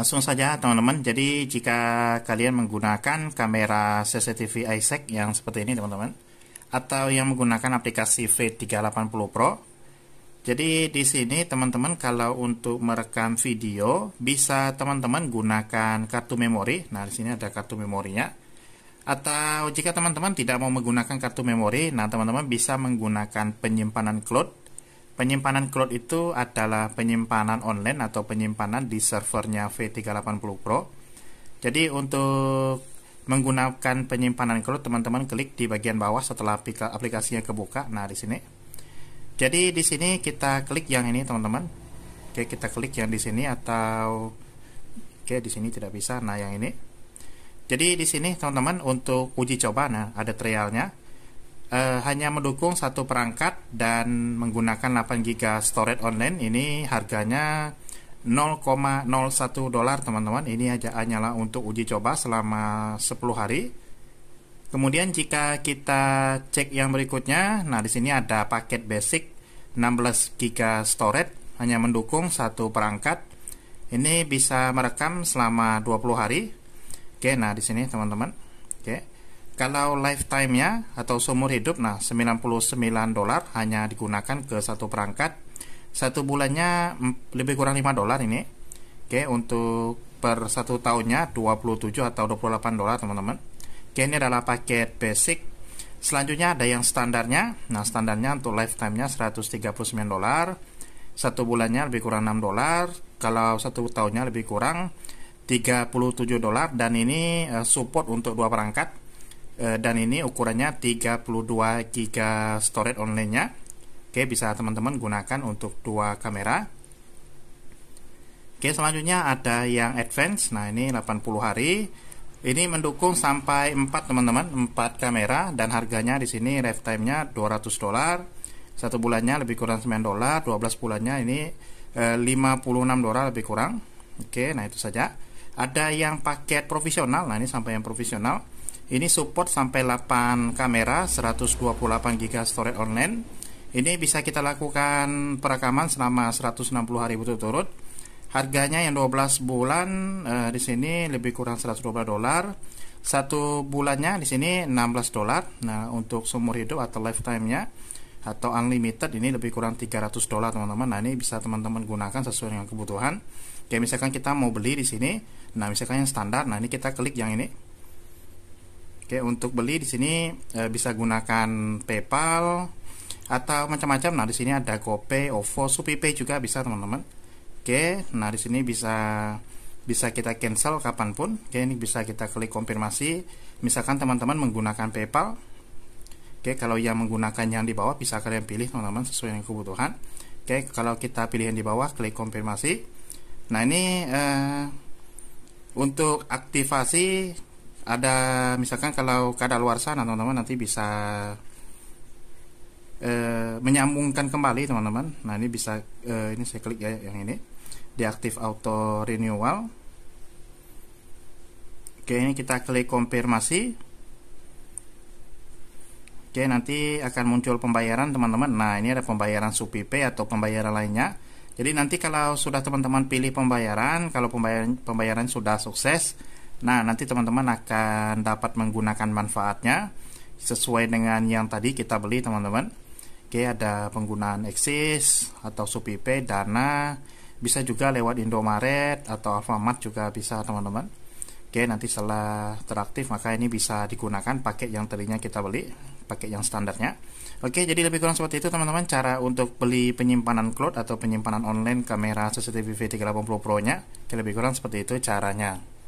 Langsung saja teman-teman, jadi jika kalian menggunakan kamera CCTV iSec yang seperti ini teman-teman atau yang menggunakan aplikasi v 380 Pro jadi di sini teman-teman kalau untuk merekam video bisa teman-teman gunakan kartu memori nah di sini ada kartu memorinya atau jika teman-teman tidak mau menggunakan kartu memori nah teman-teman bisa menggunakan penyimpanan cloud Penyimpanan cloud itu adalah penyimpanan online atau penyimpanan di servernya V380 Pro. Jadi untuk menggunakan penyimpanan cloud, teman-teman klik di bagian bawah setelah aplikasinya kebuka. Nah, di sini. Jadi di sini kita klik yang ini, teman-teman. Oke, kita klik yang di sini atau oke, di sini tidak bisa. Nah, yang ini. Jadi di sini, teman-teman, untuk uji coba nah ada trialnya uh, hanya mendukung satu perangkat dan menggunakan 8 GB storage online ini harganya 0,01 dolar teman-teman ini aja hanyalah untuk uji coba selama 10 hari kemudian jika kita cek yang berikutnya nah di sini ada paket basic 16 GB storage hanya mendukung satu perangkat ini bisa merekam selama 20 hari oke nah di sini teman-teman oke kalau lifetime-nya atau seumur hidup, nah 99 dolar hanya digunakan ke satu perangkat. Satu bulannya lebih kurang 5 dolar ini. Oke, untuk per satu tahunnya 27 atau 28 dolar teman-teman. Oke, ini adalah paket basic. Selanjutnya ada yang standarnya. Nah, standarnya untuk lifetime-nya 139 dolar. Satu bulannya lebih kurang 6 dolar. Kalau satu tahunnya lebih kurang 37 dolar dan ini eh, support untuk dua perangkat Eh, dan ini ukurannya 32 GB storage online-nya. Oke, bisa teman-teman gunakan untuk dua kamera. Oke, selanjutnya ada yang advance. Nah, ini 80 hari. Ini mendukung sampai 4 teman-teman, 4 kamera dan harganya di sini rev nya 200 dolar. Satu bulannya lebih kurang 9 dolar, 12 bulannya ini 56 eh, dolar lebih kurang. Oke, nah itu saja. Ada yang paket profesional. Nah, ini sampai yang profesional ini support sampai 8 kamera 128 GB storage online. Ini bisa kita lakukan perekaman selama 160 hari berturut-turut. Harganya yang 12 bulan eh, di sini lebih kurang 120 dolar. Satu bulannya di sini 16 dolar. Nah, untuk seumur hidup atau lifetime-nya atau unlimited ini lebih kurang 300 dolar teman-teman. Nah ini bisa teman-teman gunakan sesuai dengan kebutuhan. Kayak misalkan kita mau beli di sini, nah misalkan yang standar, nah ini kita klik yang ini. Oke, untuk beli di sini e, bisa gunakan PayPal atau macam-macam. Nah, di sini ada GoPay, OVO, SupiPay juga bisa, teman-teman. Oke, nah di sini bisa bisa kita cancel kapanpun. Oke, ini bisa kita klik konfirmasi. Misalkan teman-teman menggunakan PayPal. Oke, kalau yang menggunakan yang di bawah bisa kalian pilih, teman-teman, sesuai dengan kebutuhan. Oke, kalau kita pilih yang di bawah, klik konfirmasi. Nah, ini e, untuk aktivasi ada misalkan kalau keadaan luar sana teman-teman nanti bisa e, menyambungkan kembali teman-teman nah ini bisa e, ini saya klik ya yang ini diaktif auto renewal oke ini kita klik konfirmasi oke nanti akan muncul pembayaran teman-teman nah ini ada pembayaran supipe atau pembayaran lainnya jadi nanti kalau sudah teman-teman pilih pembayaran kalau pembayaran pembayaran sudah sukses Nah, nanti teman-teman akan dapat menggunakan manfaatnya sesuai dengan yang tadi kita beli, teman-teman. Oke, ada penggunaan Eksis atau Supipe, Dana, bisa juga lewat Indomaret atau Alfamart juga bisa, teman-teman. Oke, nanti setelah teraktif maka ini bisa digunakan paket yang tadinya kita beli, paket yang standarnya. Oke, jadi lebih kurang seperti itu teman-teman cara untuk beli penyimpanan cloud atau penyimpanan online kamera CCTV V380 Pro-nya. Oke, lebih kurang seperti itu caranya.